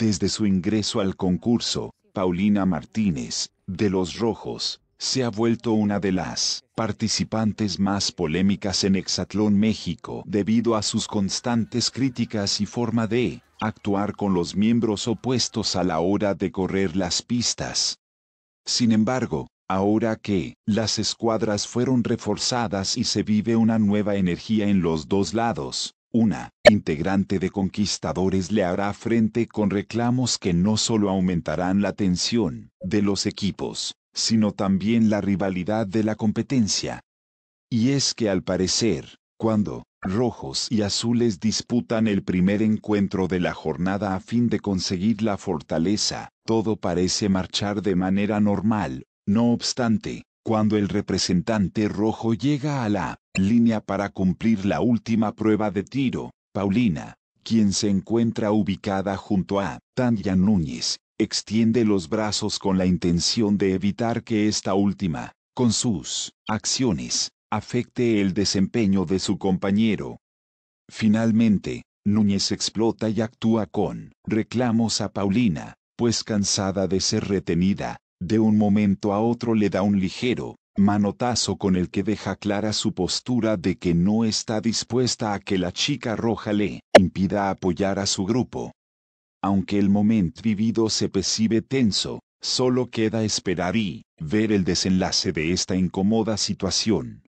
Desde su ingreso al concurso, Paulina Martínez, de Los Rojos, se ha vuelto una de las participantes más polémicas en Hexatlón México debido a sus constantes críticas y forma de actuar con los miembros opuestos a la hora de correr las pistas. Sin embargo, ahora que las escuadras fueron reforzadas y se vive una nueva energía en los dos lados, una integrante de Conquistadores le hará frente con reclamos que no solo aumentarán la tensión de los equipos, sino también la rivalidad de la competencia. Y es que al parecer, cuando rojos y azules disputan el primer encuentro de la jornada a fin de conseguir la fortaleza, todo parece marchar de manera normal, no obstante, cuando el representante rojo llega a la línea para cumplir la última prueba de tiro, Paulina, quien se encuentra ubicada junto a Tania Núñez, extiende los brazos con la intención de evitar que esta última, con sus acciones, afecte el desempeño de su compañero. Finalmente, Núñez explota y actúa con reclamos a Paulina, pues cansada de ser retenida, de un momento a otro le da un ligero manotazo con el que deja clara su postura de que no está dispuesta a que la chica roja le impida apoyar a su grupo. Aunque el momento vivido se percibe tenso, solo queda esperar y ver el desenlace de esta incómoda situación.